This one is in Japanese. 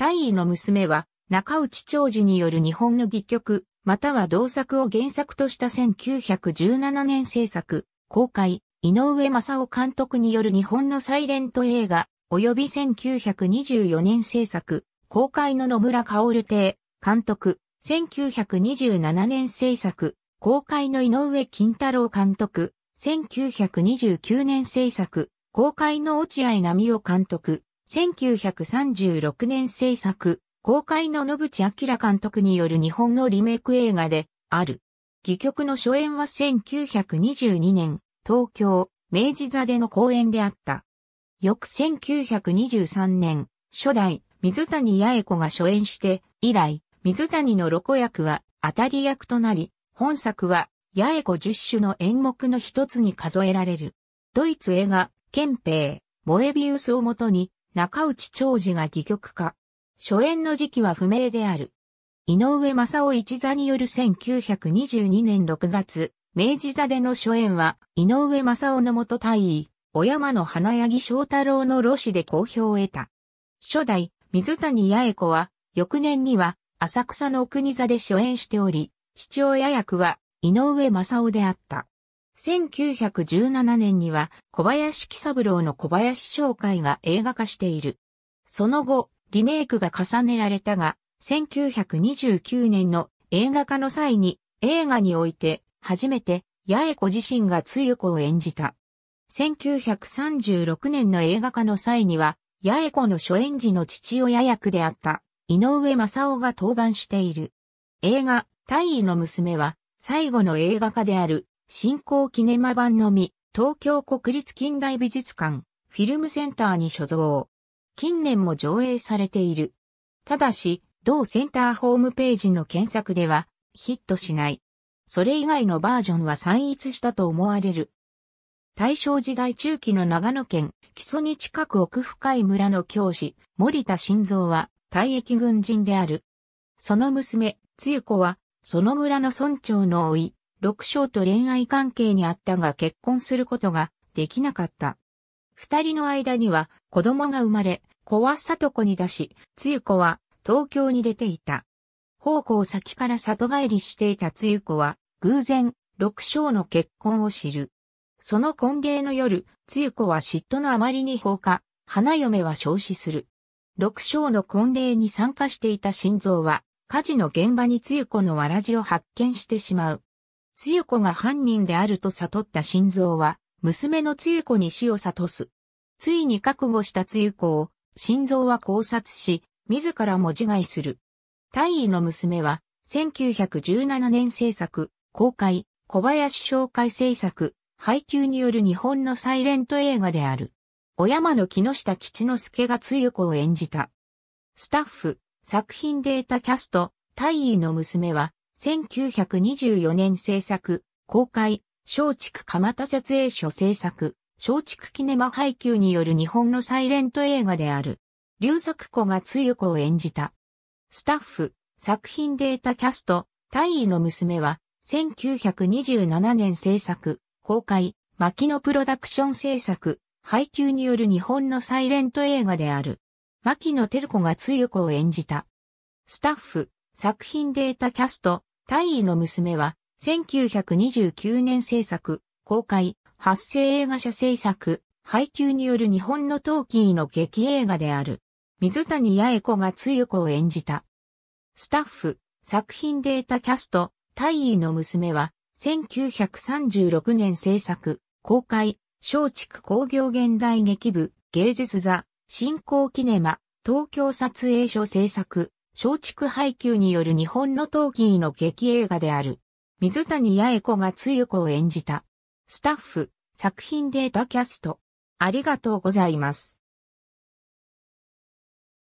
大尉の娘は、中内長治による日本の戯曲、または同作を原作とした1917年制作、公開、井上正夫監督による日本のサイレント映画、及び1924年制作、公開の野村薫邸、監督、1927年制作、公開の井上金太郎監督、1929年制作、公開の落合奈美夫監督、1936年制作、公開の野口明監督による日本のリメイク映画である。戯曲の初演は1922年、東京、明治座での公演であった。翌1923年、初代、水谷八重子が初演して、以来、水谷のロコ役は当たり役となり、本作は八重子十種の演目の一つに数えられる。ドイツ映画、憲兵、モエビウスをもとに、中内長治が戯曲化。初演の時期は不明である。井上正雄一座による1922年6月、明治座での初演は、井上正雄の元大尉、小山の花柳翔太郎の老子で好評を得た。初代、水谷八重子は、翌年には、浅草の国座で初演しており、父親役は、井上正雄であった。1917年には小林喜三郎の小林紹介が映画化している。その後、リメイクが重ねられたが、1929年の映画化の際に映画において初めて八重子自身がつゆ子を演じた。1936年の映画化の際には、八重子の初演時の父親役であった井上正夫が登板している。映画、大尉の娘は最後の映画化である新興キネマ版のみ、東京国立近代美術館、フィルムセンターに所蔵。近年も上映されている。ただし、同センターホームページの検索ではヒットしない。それ以外のバージョンは散逸したと思われる。大正時代中期の長野県、木曽に近く奥深い村の教師、森田晋三は、退役軍人である。その娘、つゆ子は、その村の村長の甥、六章と恋愛関係にあったが結婚することができなかった。二人の間には子供が生まれ、子は里子に出し、つゆ子は東京に出ていた。方向先から里帰りしていたつゆ子は偶然六章の結婚を知る。その婚礼の夜、つゆ子は嫉妬のあまりに放火、花嫁は消死する。六章の婚礼に参加していた心臓は、火事の現場につゆ子のわらじを発見してしまう。つゆ子が犯人であると悟った心臓は、娘のつゆ子に死を悟す。ついに覚悟したつゆ子を、心臓は考察し、自らも自害する。大尉の娘は、1917年制作、公開、小林紹介制作、配給による日本のサイレント映画である。小山の木下吉之助がつゆ子を演じた。スタッフ、作品データキャスト、大尉の娘は、1924年制作、公開、松竹蒲田撮影所制作、松竹キネマ配給による日本のサイレント映画である。劉作子がつゆ子を演じた。スタッフ、作品データキャスト、大尉の娘は、1927年制作、公開、牧野プロダクション制作、配給による日本のサイレント映画である。牧野照子がつゆ子を演じた。スタッフ、作品データキャスト、大尉の娘は、1929年制作、公開、発生映画社制作、配給による日本のトーキーの劇映画である。水谷八重子がつゆ子を演じた。スタッフ、作品データキャスト、大尉の娘は、1936年制作、公開、松竹工業現代劇部、芸術座、新興キネマ、東京撮影所制作、松竹配給による日本の陶器の劇映画である。水谷八重子がつゆ子を演じた。スタッフ、作品データキャスト。ありがとうございます。